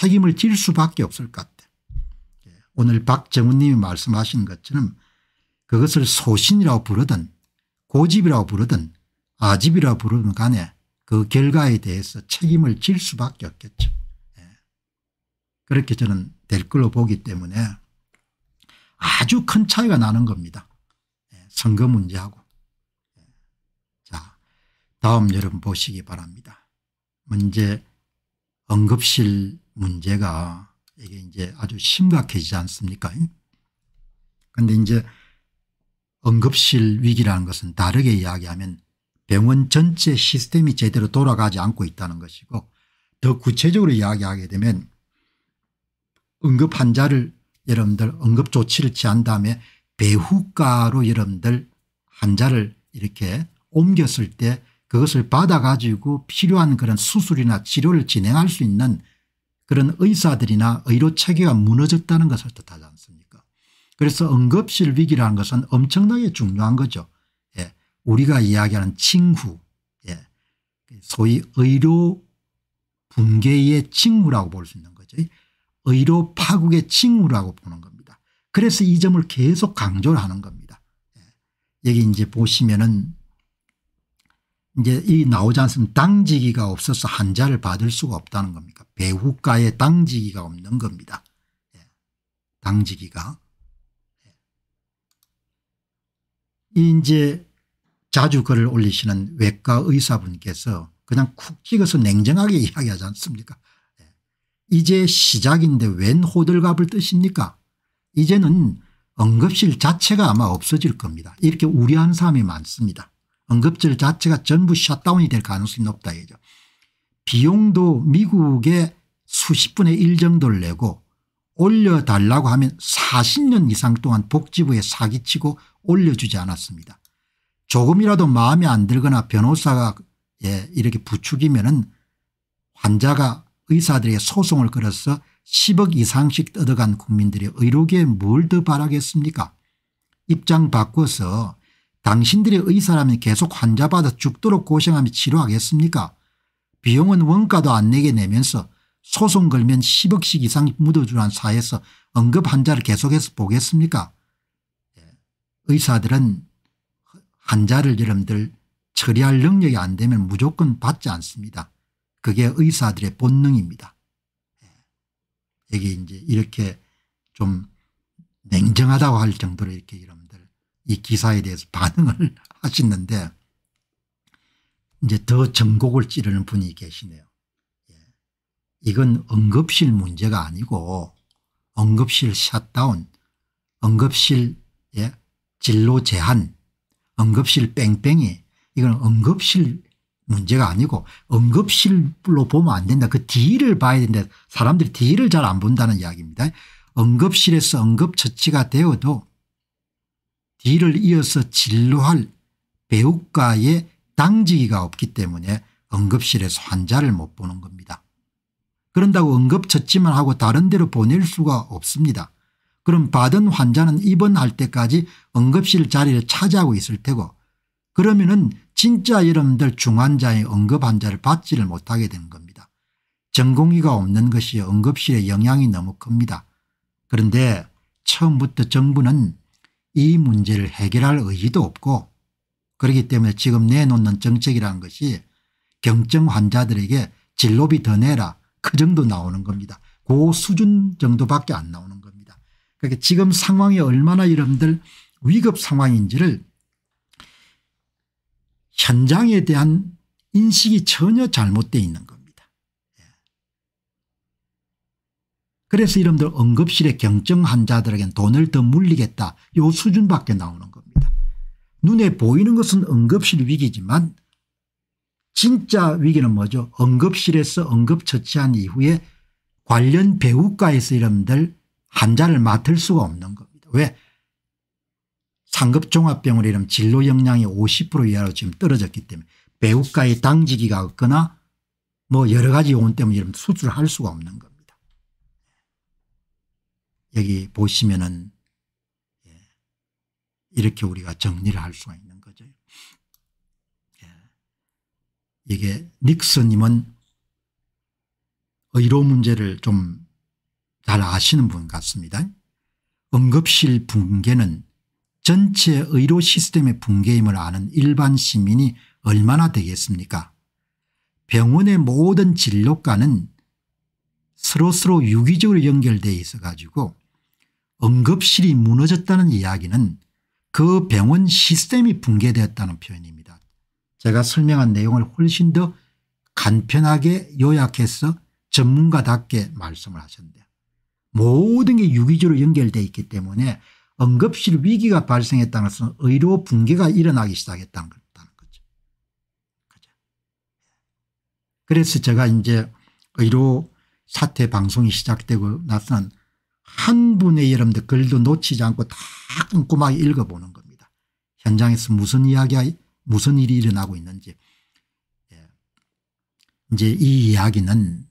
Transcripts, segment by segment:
책임을 질 수밖에 없을 것 같아요. 오늘 박정훈님이 말씀하신 것처럼 그것을 소신이라고 부르든 고집이라고 부르든 아집이라고 부르든 간에 그 결과에 대해서 책임을 질 수밖에 없겠죠. 예. 그렇게 저는 될 걸로 보기 때문에 아주 큰 차이가 나는 겁니다. 예. 선거 문제하고. 예. 자 다음 여러분 보시기 바랍니다. 문제 언급실 문제가 이게 이제 아주 심각해지지 않습니까? 그런데 이제 응급실 위기라는 것은 다르게 이야기하면 병원 전체 시스템이 제대로 돌아가지 않고 있다는 것이고 더 구체적으로 이야기하게 되면 응급 환자를 여러분들 응급 조치를 취한 다음에 배후가로 여러분들 환자를 이렇게 옮겼을 때 그것을 받아가지고 필요한 그런 수술이나 치료를 진행할 수 있는 그런 의사들이나 의료 체계가 무너졌다는 것을 뜻하지 않습니까 그래서 응급실 위기라는 것은 엄청나게 중요한 거죠. 예. 우리가 이야기하는 친구 예. 소위 의료 붕괴의 징후라고 볼 수 있는 거죠. 의료 파국의 징후라고 보는 겁니다. 그래서 이 점을 계속 강조를 하는 겁니다. 예, 여기 이제 보시면은 이제 이 나오지 않으면까 당직이가 없어서 한자를 받을 수가 없다는 겁니까 배후가에 당직이가 없는 겁니다. 예. 당직이가. 예. 이제 자주 글을 올리시는 외과 의사분께서 그냥 쿡 찍어서 냉정하게 이야기하지 않습니까 예. 이제 시작인데 웬 호들갑을 뜨십니까 이제는 응급실 자체가 아마 없어질 겁니다. 이렇게 우려하는 사람이 많습니다. 응급실 자체가 전부 셧다운이 될 가능성이 높다 이죠. 비용도 미국의 수십 분의 일 정도를 내고 올려달라고 하면 40년 이상 동안 복지부에 사기치고 올려주지 않았습니다. 조금이라도 마음에 안 들거나 변호사가 예, 이렇게 부추기면 은 환자가 의사들의 소송을 걸어서 10억 이상씩 뜯어간 국민들의 의료계에 뭘 더 바라겠습니까 입장 바꿔서 당신들의 의사라면 계속 환자 받아 죽도록 고생하며 치료하겠습니까? 비용은 원가도 안 내게 내면서 소송 걸면 10억씩 이상 묻어주란 사회에서 응급 환자를 계속해서 보겠습니까? 예. 의사들은 환자를 여러분들 처리할 능력이 안 되면 무조건 받지 않습니다. 그게 의사들의 본능입니다. 여기 예. 이제 이렇게 좀 냉정하다고 할 정도로 이렇게 이런 이 기사에 대해서 반응을 하시는데 이제 더 정곡을 찌르는 분이 계시네요. 예. 이건 응급실 문제가 아니고 응급실 샷다운, 응급실 예? 진로 제한, 응급실 뺑뺑이 이건 응급실 문제가 아니고 응급실로 보면 안 된다. 그 뒤를 봐야 된다. 사람들이 뒤를 잘 안 본다는 이야기입니다. 응급실에서 응급처치가 되어도 뒤를 이어서 진료할 배우과에 당직이가 없기 때문에 응급실에서 환자를 못 보는 겁니다. 그런다고 응급처치만 하고 다른 데로 보낼 수가 없습니다. 그럼 받은 환자는 입원할 때까지 응급실 자리를 차지하고 있을 테고 그러면은 진짜 여러분들 중환자의 응급환자를 받지를 못하게 되는 겁니다. 전공의가 없는 것이 응급실의 영향이 너무 큽니다. 그런데 처음부터 정부는 이 문제를 해결할 의지도 없고 그렇기 때문에 지금 내놓는 정책이라는 것이 경증 환자들에게 진료비 더 내라 그 정도 나오는 겁니다. 그 수준 정도밖에 안 나오는 겁니다. 그러니까 지금 상황이 얼마나 여러분들 위급 상황인지를 현장에 대한 인식이 전혀 잘못되어 있는 겁니다. 그래서 이름들 응급실에 경증 환자들에겐 돈을 더 물리겠다 요 수준밖에 나오는 겁니다. 눈에 보이는 것은 응급실 위기지만 진짜 위기는 뭐죠 응급실에서 응급처치한 이후에 관련 배우과에서 이름들 환자를 맡을 수가 없는 겁니다. 왜 상급종합병원 이름 진로 역량이 50% 이하로 지금 떨어졌기 때문에 배우과의 당직이가 없거나 뭐 여러 가지 요원 때문에 이런 수술을 할 수가 없는 겁니다. 여기 보시면은 예, 이렇게 우리가 정리를 할 수가 있는 거죠. 예. 이게 닉슨님은 의료 문제를 좀 잘 아시는 분 같습니다. 응급실 붕괴는 전체 의료 시스템의 붕괴임을 아는 일반 시민이 얼마나 되겠습니까? 병원의 모든 진료과는 서로서로 유기적으로 연결되어 있어 가지고 응급실이 무너졌다는 이야기는 그 병원 시스템이 붕괴되었다는 표현입니다. 제가 설명한 내용을 훨씬 더 간편하게 요약해서 전문가답게 말씀을 하셨는데 모든 게 유기적으로 연결되어 있기 때문에 응급실 위기가 발생했다는 것은 의료 붕괴가 일어나기 시작했다는 거죠. 그래서 제가 이제 의료 사태 방송이 시작되고 나서는 한 분의 여러분들 글도 놓치지 않고 다 꼼꼼하게 읽어보는 겁니다. 현장에서 무슨 이야기가 무슨 일이 일어나고 있는지 예. 이제 이 이야기는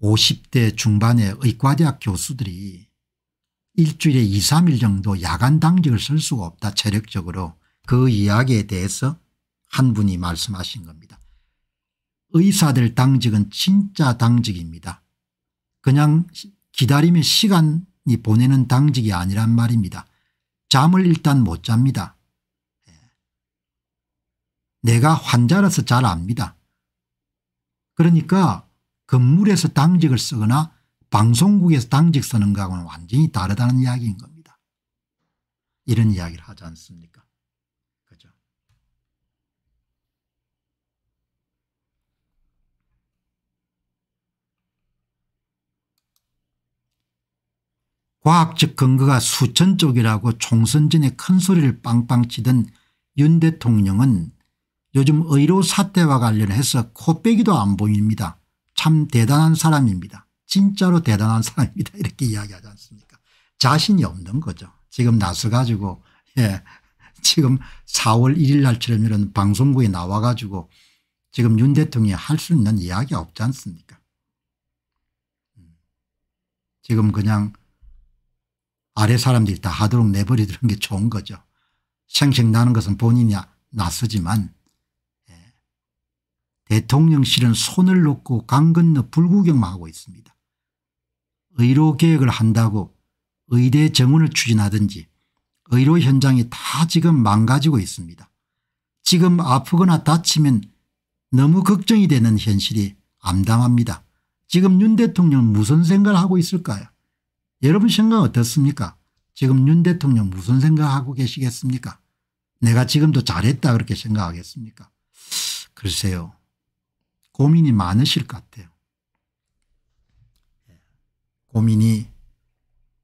50대 중반의 의과대학 교수들이 일주일에 2, 3일 정도 야간 당직을 쓸 수가 없다 체력적으로 그 이야기에 대해서 한 분이 말씀하신 겁니다. 의사들 당직은 진짜 당직입니다. 그냥 기다림의 시간이 보내는 당직이 아니란 말입니다. 잠을 일단 못 잡니다. 예. 내가 환자라서 잘 압니다. 그러니까 건물에서 당직을 쓰거나 방송국에서 당직 쓰는 거하고는 완전히 다르다는 이야기인 겁니다. 이런 이야기를 하지 않습니까 과학적 근거가 수천 쪽이라고 총선 전에 큰 소리를 빵빵 치던 윤 대통령은 요즘 의료 사태와 관련해서 코빼기도 안 보입니다. 참 대단한 사람입니다. 진짜로 대단한 사람입니다. 이렇게 이야기하지 않습니까 자신이 없는 거죠. 지금 나서 가지고 예 지금 4월 1일 날처럼 이런 방송국에 나와 가지고 지금 윤 대통령이 할 수 있는 이야기가 없지 않습니까 음. 지금 그냥 아래 사람들이 다 하도록 내버려두는 게 좋은 거죠. 생색나는 것은 본인이 나서지만 예. 대통령실은 손을 놓고 강 건너 불구경만 하고 있습니다. 의료개혁을 한다고 의대 정원을 추진하든지 의료 현장이 다 지금 망가지고 있습니다. 지금 아프거나 다치면 너무 걱정이 되는 현실이 암담합니다. 지금 윤 대통령은 무슨 생각을 하고 있을까요 여러분 생각 어떻습니까 지금 윤 대통령 무슨 생각하고 계시겠습니까 내가 지금도 잘했다 그렇게 생각하겠습니까 글쎄요 고민이 많으실 것 같아요 고민이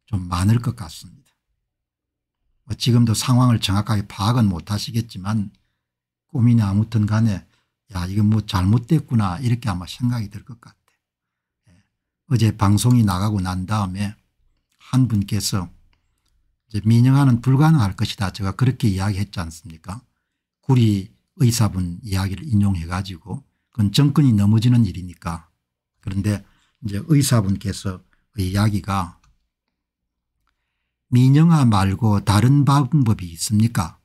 좀 많을 것 같습니다 뭐 지금도 상황을 정확하게 파악은 못하시겠지만 고민이 아무튼 간에 야 이건 뭐 잘못됐구나 이렇게 아마 생각이 들 것 같아요 예. 어제 방송이 나가고 난 다음에 한 분께서 민영화는 불가능할 것이다 제가 그렇게 이야기했지 않습니까 구리 의사분 이야기를 인용해 가지고 그건 정권이 넘어지는 일이니까 그런데 이제 의사분께서 그 이야기가 민영화 말고 다른 방법이 있습니까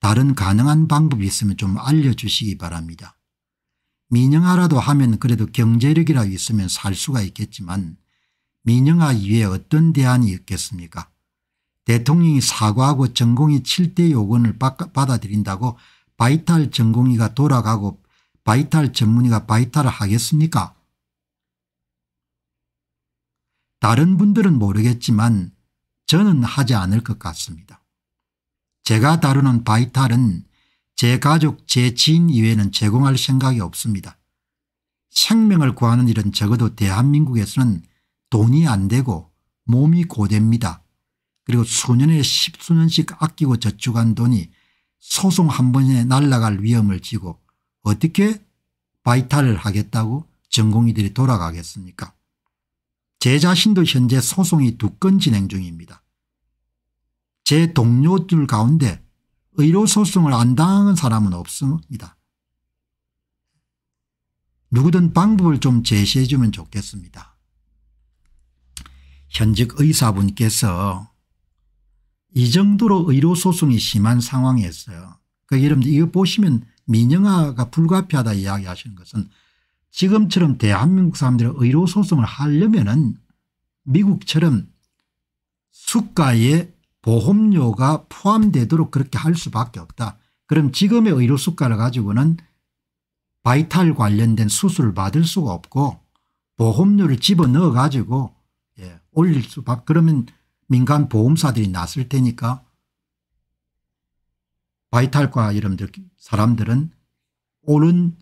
다른 가능한 방법이 있으면 좀 알려주시기 바랍니다. 민영화라도 하면 그래도 경제력이라 있으면 살 수가 있겠지만 민영화 이외에 어떤 대안이 있겠습니까 대통령이 사과하고 전공이 7대 요건을 받아들인다고 바이탈 전공의가 돌아가고 바이탈 전문의가 바이탈을 하겠습니까 다른 분들은 모르겠지만 저는 하지 않을 것 같습니다. 제가 다루는 바이탈은 제 가족 제 지인 이외에는 제공할 생각이 없습니다. 생명을 구하는 일은 적어도 대한민국에서는 돈이 안 되고 몸이 고됩니다. 그리고 수년에 십수년씩 아끼고 저축한 돈이 소송 한 번에 날아갈 위험을 지고 어떻게 바이탈을 하겠다고 전공의들이 돌아가겠습니까 제 자신도 현재 소송이 두 건 진행 중입니다. 제 동료들 가운데 의료소송을 안 당한 사람은 없습니다. 누구든 방법을 좀 제시해 주면 좋겠습니다. 현직 의사분께서 이 정도로 의료소송이 심한 상황에서 그 여러분들 이거 보시면 민영화가 불가피하다 이야기하시는 것은 지금처럼 대한민국 사람들이 의료소송을 하려면 은 미국처럼 수가에 보험료가 포함되도록 그렇게 할 수밖에 없다. 그럼 지금의 의료 수가를 가지고는 바이탈 관련된 수술을 받을 수가 없고 보험료를 집어넣어 가지고 예. 올릴 수밖에 그러면 민간 보험사들이 났을 테니까 바이탈과 여러분들 사람들은 옳은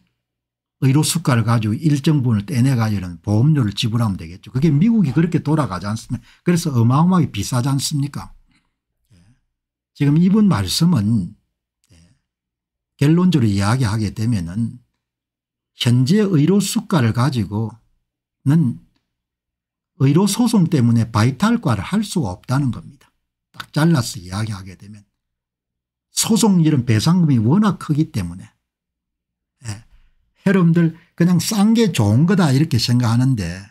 의료 수가를 가지고 일정 분을 떼내가지고 보험료를 지불하면 되겠죠. 그게 미국이 그렇게 돌아가지 않습니까 그래서 어마어마하게 비싸지 않습니까 예. 지금 이분 말씀은 예. 결론적으로 이야기하게 되면 은 현재 의료 수가를 가지고는 의료소송 때문에 바이탈과를 할 수가 없다는 겁니다. 딱 잘라서 이야기하게 되면 소송일은 배상금이 워낙 크기 때문에 예. 여러분들 그냥 싼 게 좋은 거다 이렇게 생각하는데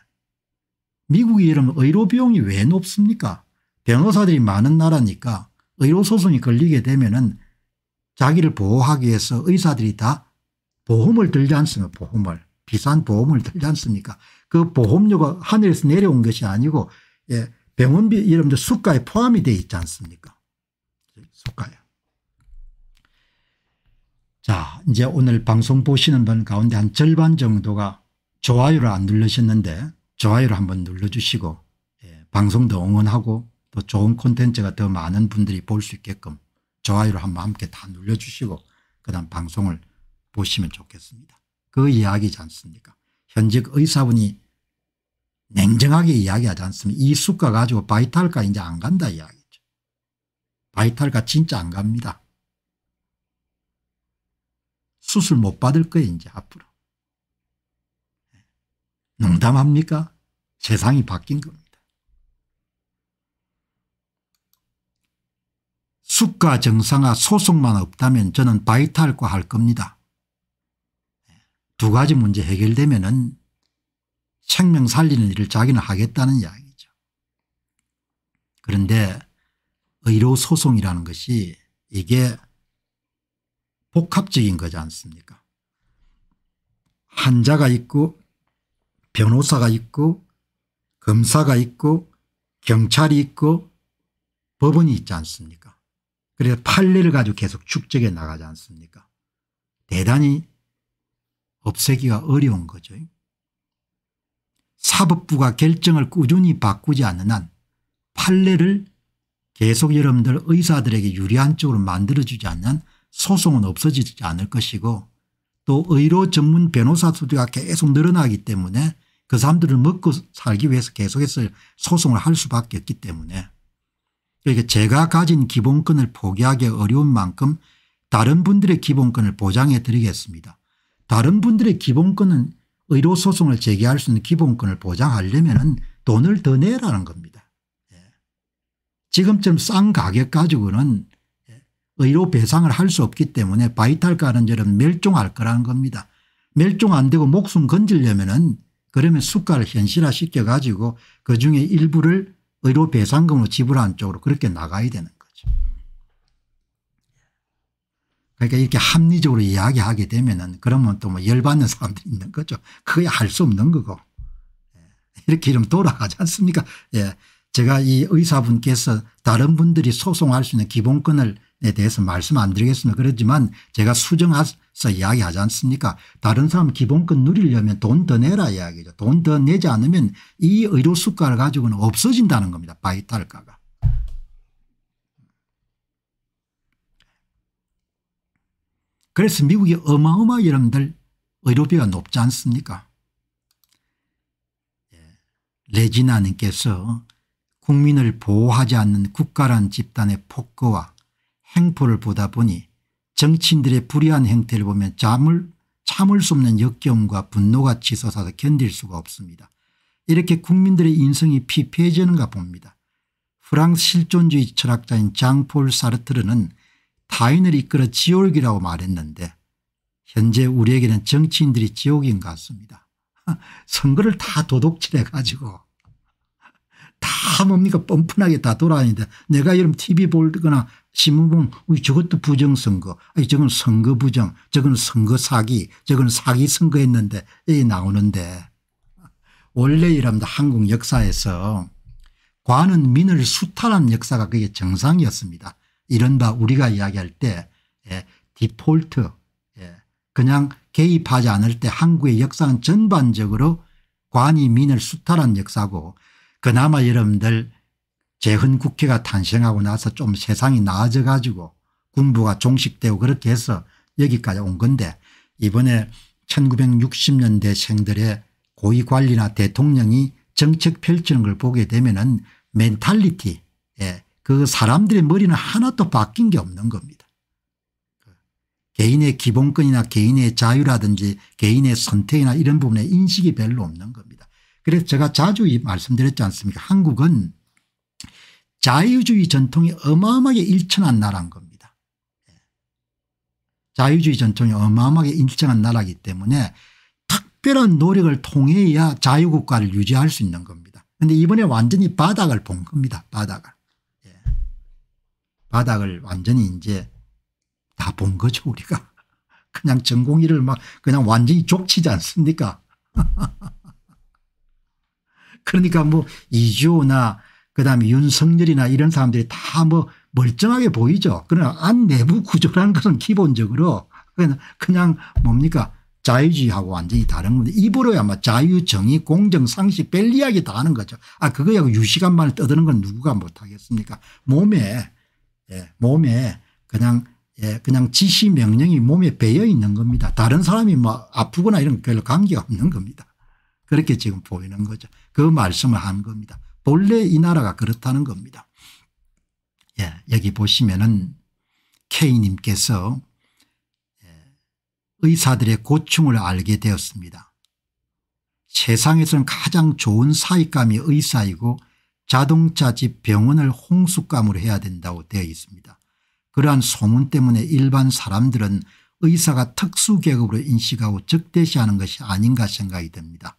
미국이 이러면 의료 비용이 왜 높습니까? 변호사들이 많은 나라니까 의료소송이 걸리게 되면 은 자기를 보호하기 위해서 의사들이 다 보험을 들지 않습니까 보험을 비싼 보험을 들지 않습니까 그 보험료가 하늘에서 내려온 것이 아니고 예, 병원비 이런 데 수가에 포함이 돼 있지 않습니까? 수가에. 자, 이제 오늘 방송 보시는 분 가운데 한 절반 정도가 좋아요를 안 누르셨는데 좋아요를 한번 눌러주시고 예, 방송도 응원하고 또 좋은 콘텐츠가 더 많은 분들이 볼 수 있게끔 좋아요를 한번 함께 다 눌러주시고 그다음 방송을 보시면 좋겠습니다. 그 이야기지 않습니까? 현직 의사분이 냉정하게 이야기하지 않습니까이 수가 가지고 바이탈가 이제 안 간다 이야기죠. 바이탈가 진짜 안 갑니다. 수술 못 받을 거예요 이제 앞으로. 농담합니까? 세상이 바뀐 겁니다. 수가 정상화 소속만 없다면 저는 바이탈과 할 겁니다. 두 가지 문제 해결되면은 생명 살리는 일을 자기는 하겠다는 이야기죠. 그런데 의료 소송이라는 것이 이게 복합적인 거지 않습니까 환자가 있고 변호사가 있고 검사가 있고 경찰이 있고 법원이 있지 않습니까 그래서 판례를 가지고 계속 축적해 나가지 않습니까 대단히 없애기가 어려운 거죠. 사법부가 결정을 꾸준히 바꾸지 않는 한 판례를 계속 여러분들 의사들에게 유리한 쪽으로 만들어주지 않는 소송은 없어지지 않을 것이고 또 의료 전문 변호사 수가 계속 늘어나기 때문에 그 사람들을 먹고 살기 위해서 계속해서 소송을 할 수밖에 없기 때문에 그러니까 제가 가진 기본권을 포기하기 어려운 만큼 다른 분들의 기본권을 보장해 드리겠습니다. 다른 분들의 기본권은 의료소송을 제기할 수 있는 기본권을 보장하려면 돈을 더 내라는 겁니다. 예. 지금처럼 싼 가격 가지고는 예, 의료 배상을 할 수 없기 때문에 바이탈가는 저런 멸종할 거라는 겁니다. 멸종 안 되고 목숨 건지려면은 그러면 수가를 현실화 시켜 가지고 그중에 일부를 의료 배상금으로 지불한 쪽으로 그렇게 나가야 되는 그러니까 이렇게 합리적으로 이야기하게 되면은 그러면 또 뭐 열받는 사람들이 있는 거죠. 그게할 수 없는 거고. 예. 이렇게 이름 돌아가지 않습니까? 예. 제가 이 의사분께서 다른 분들이 소송할 수 있는 기본권을 에 대해서 말씀 안 드리겠습니다. 그렇지만 제가 수정해서 이야기하지 않습니까 다른 사람 기본권 누리려면 돈 더 내라 이야기죠. 돈 더 내지 않으면 이 의료 수가를 가지고는 없어진다는 겁니다. 바이탈가가. 그래서 미국이 어마어마하 여러분들 의료비가 높지 않습니까 예. 레지나님께서 국민을 보호하지 않는 국가란 집단의 폭거와 행포를 보다 보니 정치인들의 불의한 행태를 보면 잠을 참을 수 없는 역경과 분노가 치솟아서 견딜 수가 없습니다. 이렇게 국민들의 인성이 피폐해지는가 봅니다. 프랑스 실존주의 철학자인 장 폴 사르트르는 타인을 이끌어 지옥이라고 말했는데 현재 우리에게는 정치인들이 지옥인 것 같습니다. 선거를 다 도둑질해 가지고 다 뭡니까 뻔뻔하게 다 돌아다니는데 내가 이런 TV 보거나 신문 보면 저것도 부정선거 아니 저건 선거 부정 저건 선거 사기 저건 사기 선거했는데 이 나오는데 원래 이랍니 한국 역사에서 관은 민을 수탈한 역사가 그게 정상이었습니다. 이른바 우리가 이야기할 때 예, 디폴트 예, 그냥 개입하지 않을 때 한국의 역사는 전반적으로 관이 민을 수탈한 역사고 그나마 여러분들 재헌 국회가 탄생하고 나서 좀 세상이 나아져 가지고 군부가 종식되고 그렇게 해서 여기까지 온 건데 이번에 1960년대 생들의 고위 관리나 대통령이 정책 펼치는 걸 보게 되면은 멘탈리티 예. 그 사람들의 머리는 하나도 바뀐 게 없는 겁니다. 개인의 기본권이나 개인의 자유라든지 개인의 선택이나 이런 부분에 인식이 별로 없는 겁니다. 그래서 제가 자주 말씀드렸지 않습니까 한국은 자유주의 전통이 어마어마하게 일천한 나라인 겁니다. 자유주의 전통이 어마어마하게 일천한 나라이기 때문에 특별한 노력을 통해야 자유국가를 유지할 수 있는 겁니다. 그런데 이번에 완전히 바닥을 본 겁니다. 바닥을. 바닥을 완전히 이제 다 본 거죠 우리가. 그냥 전공의를 막 그냥 완전히 족치지 않습니까 그러니까 뭐 이주호나 그다음에 윤석열이나 이런 사람들이 다 뭐 멀쩡하게 보이죠. 그러나 안 내부 구조라는 것은 기본적으로 그냥, 그냥 뭡니까 자유주의하고 완전히 다른 건데 입으로야 마 자유, 정의, 공정, 상식 뺄리하기다 하는 거죠. 아 그거야 그 유시간만을 떠드는 건 누구가 못하겠습니까 몸에 예, 몸에 그냥 예, 그냥 지시 명령이 몸에 배어 있는 겁니다. 다른 사람이 뭐 아프거나 이런 별 관계가 없는 겁니다. 그렇게 지금 보이는 거죠. 그 말씀을 한 겁니다. 본래 이 나라가 그렇다는 겁니다. 예, 여기 보시면은 K님께서 예, 의사들의 고충을 알게 되었습니다. 세상에서는 가장 좋은 사익감이 의사이고 자동차집 병원을 홍수감으로 해야 된다고 되어 있습니다. 그러한 소문 때문에 일반 사람들은 의사가 특수계급으로 인식하고 적대시하는 것이 아닌가 생각이 듭니다.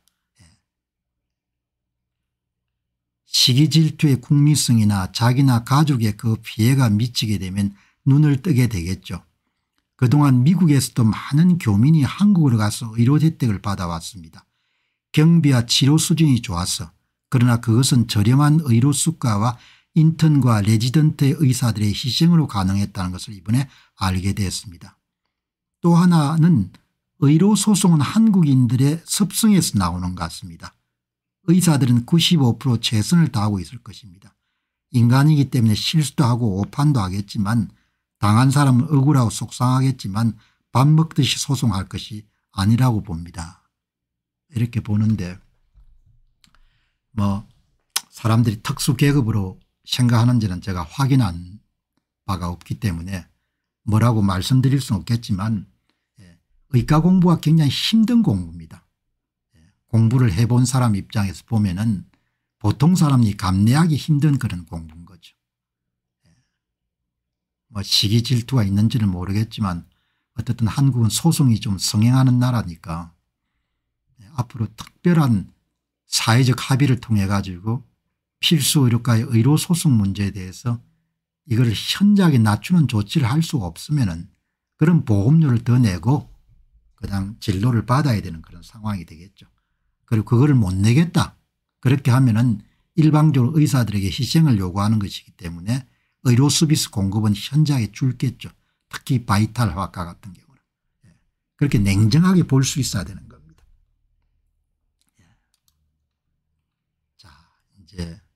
시기질투의 예. 국민성이나 자기나 가족의그 피해가 미치게 되면 눈을 뜨게 되겠죠. 그동안 미국에서도 많은 교민이 한국으로 가서 의료 혜택을 받아왔습니다. 경비와 치료 수준이 좋아서 그러나 그것은 저렴한 의료 수가와 인턴과 레지던트의 의사들의 희생으로 가능했다는 것을 이번에 알게 되었습니다. 또 하나는 의료 소송은 한국인들의 습성에서 나오는 것 같습니다. 의사들은 95% 최선을 다하고 있을 것입니다. 인간이기 때문에 실수도 하고 오판도 하겠지만 당한 사람은 억울하고 속상하겠지만 밥 먹듯이 소송할 것이 아니라고 봅니다. 이렇게 보는데 뭐 사람들이 특수계급으로 생각하는지는 제가 확인한 바가 없기 때문에 뭐라고 말씀드릴 수는 없겠지만 예, 의과 공부가 굉장히 힘든 공부입니다. 예, 공부를 해본 사람 입장에서 보면 은 보통 사람이 감내하기 힘든 그런 공부인 거죠. 예, 뭐 시기 질투가 있는지는 모르겠지만 어쨌든 한국은 소송이 좀 성행하는 나라니까 앞으로 특별한 사회적 합의를 통해 가지고 필수 의료과의 의료 소송 문제에 대해서 이걸 현저하게 낮추는 조치를 할 수가 없으면 은 그런 보험료를 더 내고 그다음 진료를 받아야 되는 그런 상황이 되겠죠. 그리고 그거를 못 내겠다. 그렇게 하면은 일방적으로 의사들에게 희생을 요구하는 것이기 때문에 의료 서비스 공급은 현저하게 줄겠죠. 특히 바이탈 화과 학 같은 경우는. 예. 그렇게 냉정하게 볼 수 있어야 되는 Yeah.